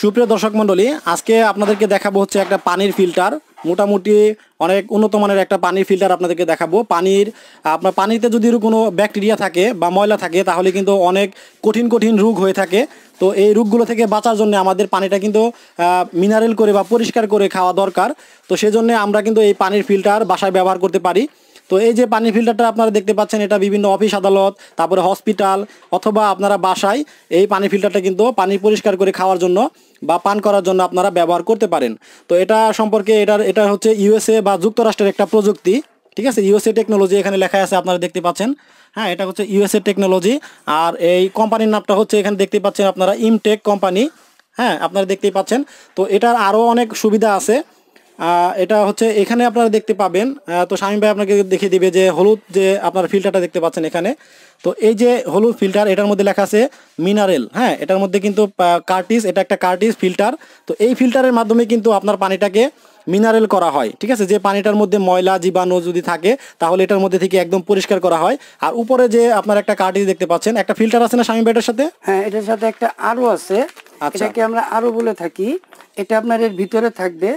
সুপ্রিয় দর্শক মন্ডলী আজকে আপনাদেরকে দেখাবো হচ্ছে একটা পানির ফিল্টার মোটামুটি অনেক উন্নত মানের একটা পানির ফিল্টার আপনাদেরকে দেখাবো পানির আপনার পানিতে যদি কোনো ব্যাকটেরিয়া থাকে বা ময়লা থাকে তাহলে কিন্তু অনেক কঠিন কঠিন রোগ হয়ে থাকে তো এই রোগগুলো থেকে বাঁচার জন্য আমাদের পানিটা কিন্তু মিনারেল করে বা পরিষ্কার করে খাওয়া দরকার তো সেজন্য আমরা কিন্তু এই পানির ফিল্টার বাসায় ব্যবহার করতে পারি তো এই যে পানি ফিল্টারটা আপনারা দেখতে পাচ্ছেন এটা বিভিন্ন অফিস আদালত তারপরে হসপিটাল অথবা আপনারা বাসায় এই পানি ফিল্টারটা কিন্তু পানি পরিষ্কার করে খাওয়ার জন্য বা পান করার জন্য আপনারা ব্যবহার করতে পারেন তো এটা সম্পর্কে এটার এটা হচ্ছে ইউএসএ বা যুক্তরাষ্ট্রের একটা প্রযুক্তি ঠিক আছে ইউএসএ টেকনোলজি এখানে লেখা আছে আপনারা দেখতে পাচ্ছেন হ্যাঁ এটা হচ্ছে ইউএসএ টেকনোলজি আর এই কোম্পানির নামটা হচ্ছে এখানে দেখতে পাচ্ছেন আপনারা ইমটেক কোম্পানি হ্যাঁ আপনারা দেখতেই পাচ্ছেন তো এটার আরও অনেক সুবিধা আছে এটা হচ্ছে এখানে আপনারা দেখতে পাবেন তো স্বামী ভাই আপনাকে দেখিয়ে দিবে যে হলুদ যে আপনার ফিল্টারটা দেখতে পাচ্ছেন এখানে তো এই যে হলুদ ফিল্টার এটার মধ্যে লেখা আছে মিনারেল হ্যাঁ এটার মধ্যে কিন্তু কার্টিস এটা একটা কার্টিস ফিল্টার তো এই ফিল্টারের মাধ্যমে কিন্তু আপনার পানিটাকে মিনারেল করা হয় ঠিক আছে যে পানিটার মধ্যে ময়লা জীবাণু যদি থাকে তাহলে এটার মধ্যে থেকে একদম পরিষ্কার করা হয় আর উপরে যে আপনার একটা কার্টিস দেখতে পাচ্ছেন একটা ফিল্টার আছে না স্বামী ভাইটার সাথে হ্যাঁ এটার সাথে একটা আরও আছে আচ্ছা আমরা আরও বলে থাকি এটা আপনার এর ভিতরে থাকবে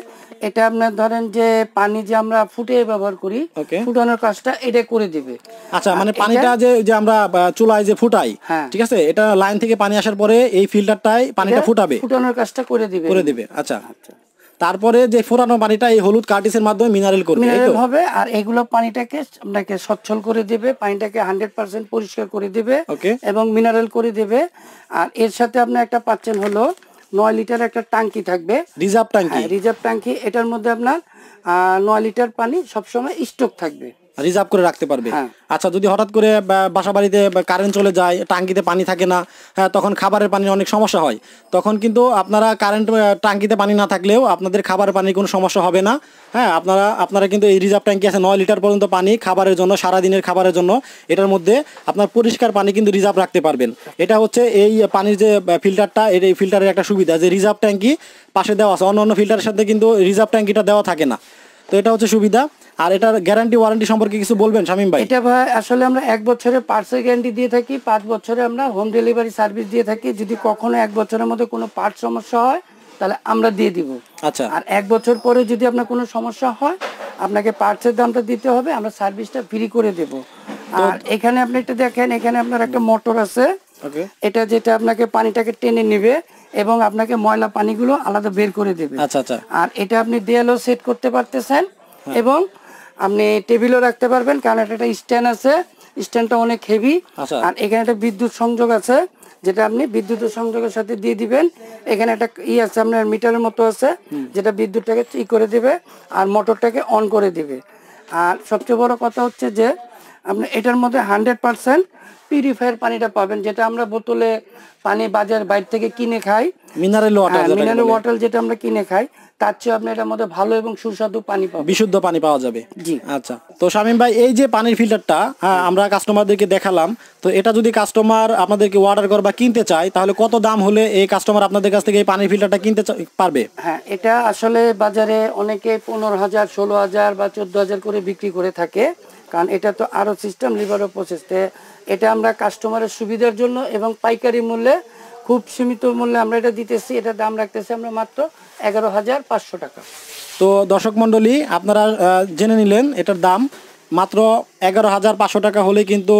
এটা আপনার ধরেন যে পানি যে আমরা ফুটে ব্যবহার করি ফুটানোর কাজটা এটা করে দিবে আচ্ছা মানে পানিটা যে যে আমরা চুলায় যে ফুটাই হ্যাঁ। ঠিক আছে এটা লাইন থেকে পানি আসার পরে এই ফিল্টারটাই পানিটা ফুটাবে ফুটানোর কাজটা করে দিবে করে দিবে আচ্ছা, আচ্ছা। তারপরে যে ফোরানো পানিটা এই হলুদ কার্টিসের মাধ্যমে মিনারেল করবে মিনারেল হবে আর এগুলো পানিটাকে আপনাকে সচ্ছল করে দিবে পানিটাকে হান্ড্রেড পার্সেন্ট পরিষ্কার করে দিবে এবং মিনারেল করে দিবে আর এর সাথে আপনি একটা পাচ্ছেন হলো নয় লিটার একটা ট্যাঙ্কি থাকবে রিজার্ভ ট্যাঙ্কি হ্যাঁ, রিজার্ভ ট্যাঙ্কি এটার মধ্যে আপনার নয় লিটার পানি সবসময় স্টক থাকবে রিজার্ভ করে রাখতে পারবে হ্যাঁ। আচ্ছা যদি হঠাৎ করে বাসা বাড়িতে কারেন্ট চলে যায় টাঙ্কিতে পানি থাকে না হ্যাঁ, তখন খাবারের পানির অনেক সমস্যা হয় তখন কিন্তু আপনারা কারেন্ট টাঙ্কিতে পানি না থাকলেও আপনাদের খাবারের পানির কোনো সমস্যা হবে না হ্যাঁ আপনারা আপনারা কিন্তু এই রিজার্ভ ট্যাঙ্কি আছে নয় লিটার পর্যন্ত পানি খাবারের জন্য সারাদিনের খাবারের জন্য এটার মধ্যে আপনার পরিষ্কার পানি কিন্তু রিজার্ভ রাখতে পারবেন এটা হচ্ছে এই পানির যে ফিল্টারটা এই ফিল্টারের একটা সুবিধা যে রিজার্ভ ট্যাঙ্কি পাশে দেওয়া আছে অন্য অন্য ফিল্টারের সাথে কিন্তু রিজার্ভ ট্যাঙ্কিটা দেওয়া থাকে না তো এটা হচ্ছে সুবিধা আর এটার গ্যারান্টি ওয়ারেন্টি সম্পর্কে কিছু বলবেন শামিম ভাই এটা ভাই আসলে আমরা এক বছরে পার্টসের গ্যারান্টি দিয়ে থাকি পাঁচ বছরে আমরা হোম ডেলিভারি সার্ভিস দিয়ে থাকি যদি কখনো এক বছরের মধ্যে কোনো পার্ট সমস্যা হয় তাহলে আমরা দিয়ে দিব আচ্ছা আর এক বছর পরে যদি আপনার কোনো সমস্যা হয় আপনাকে পার্টসের দামটা দিতে হবে আমরা সার্ভিসটা ফ্রি করে দেব আর এখানে আপনি একটা দেখেন এখানে আপনার একটা মোটর আছে এটা যেটা আপনাকে পানিটাকে টেনে নিবে এবং আপনাকে ময়লা পানিগুলো আলাদা বের করে দেবে আচ্ছা, আচ্ছা। আর এটা আপনি দেয়ালও সেট করতে পারতেছেন হ্যাঁ। এবং আপনি টেবিলও রাখতে পারবেন কারণ এটা একটা স্ট্যান্ড আছে স্ট্যান্ডটা অনেক হেভি আচ্ছা। আর এখানে একটা বিদ্যুৎ সংযোগ আছে যেটা আপনি বিদ্যুতের সংযোগের সাথে দিয়ে দিবেন এখানে একটা ই আছে আপনার মিটারের মতো আছে যেটা বিদ্যুৎটাকে ই করে দিবে আর মোটরটাকে অন করে দিবে আর সবচেয়ে বড় কথা হচ্ছে যে আপনি এটার মধ্যে হান্ড্রেড পার্সেন্ট পিউরিফায়ার পানিটা পাবেন যেটা আমরা বোতলে পানি বাজার বাইরে থেকে কিনে খাই মিনারেল ওয়াটার মিনারেল ওয়াটার যেটা আমরা কিনে খাই তার চেয়ে আপনি এটার মধ্যে ভালো এবং সুস্বাদু পানি পাবেন বিশুদ্ধ পানি পাওয়া যাবে জি আচ্ছা তো শামিম ভাই এই যে পানির ফিল্টারটা হ্যাঁ আমরা কাস্টমারদেরকে দেখালাম তো এটা যদি কাস্টমার আপনাদেরকে অর্ডার করে বা কিনতে চায় তাহলে কত দাম হলে এই কাস্টমার আপনাদের কাছ থেকে এই পানির ফিল্টারটা কিনতে পারবে হ্যাঁ এটা আসলে বাজারে অনেকে পনেরো হাজার ষোলো হাজার বা চোদ্দ হাজার করে বিক্রি করে থাকে কারণ এটা তো আরও সিস্টেম লিভারও প্রসেস এটা আমরা কাস্টমারের সুবিধার জন্য এবং পাইকারি মূল্যে খুব সীমিত মূল্যে আমরা এটা দিতেছি এটা দাম রাখতেছি আমরা মাত্র এগারো হাজার পাঁচশো টাকা তো দর্শক মণ্ডলী আপনারা জেনে নিলেন এটার দাম মাত্র এগারো হাজার পাঁচশো টাকা হলে কিন্তু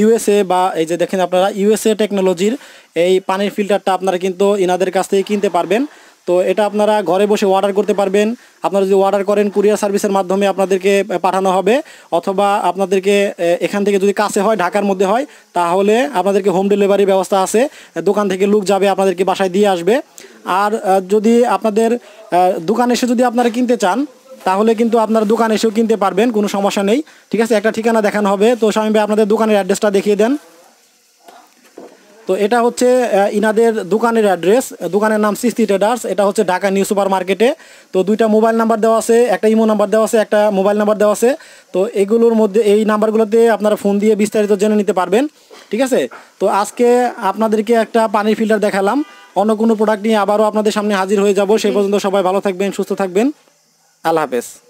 ইউএসএ বা এই যে দেখেন আপনারা ইউএসএ টেকনোলজির এই পানির ফিল্টারটা আপনারা কিন্তু ইনাদের কাছ থেকে কিনতে পারবেন তো এটা আপনারা ঘরে বসে অর্ডার করতে পারবেন আপনারা যদি অর্ডার করেন কুরিয়ার সার্ভিসের মাধ্যমে আপনাদেরকে পাঠানো হবে অথবা আপনাদেরকে এখান থেকে যদি কাছে হয় ঢাকার মধ্যে হয় তাহলে আপনাদেরকে হোম ডেলিভারি ব্যবস্থা আছে দোকান থেকে লোক যাবে আপনাদেরকে বাসায় দিয়ে আসবে আর যদি আপনাদের দোকান এসে যদি আপনারা কিনতে চান তাহলে কিন্তু আপনার দোকান এসেও কিনতে পারবেন কোনো সমস্যা নেই ঠিক আছে একটা ঠিকানা দেখানো হবে তো স্বামী আপনাদের দোকানের অ্যাড্রেসটা দেখিয়ে দেন তো এটা হচ্ছে ইনাদের দোকানের অ্যাড্রেস দোকানের নাম সিস্তি ট্রেডার্স এটা হচ্ছে ঢাকা নিউ সুপার মার্কেটে তো দুইটা মোবাইল নাম্বার দেওয়া আছে একটা ইমো নাম্বার দেওয়া আছে একটা মোবাইল নাম্বার দেওয়া আছে তো এগুলোর মধ্যে এই নাম্বারগুলোতে আপনারা ফোন দিয়ে বিস্তারিত জেনে নিতে পারবেন ঠিক আছে তো আজকে আপনাদেরকে একটা পানির ফিল্টার দেখালাম অন্য কোনো প্রোডাক্ট নিয়ে আবারও আপনাদের সামনে হাজির হয়ে যাব সেই পর্যন্ত সবাই ভালো থাকবেন সুস্থ থাকবেন আল্লাহ হাফেজ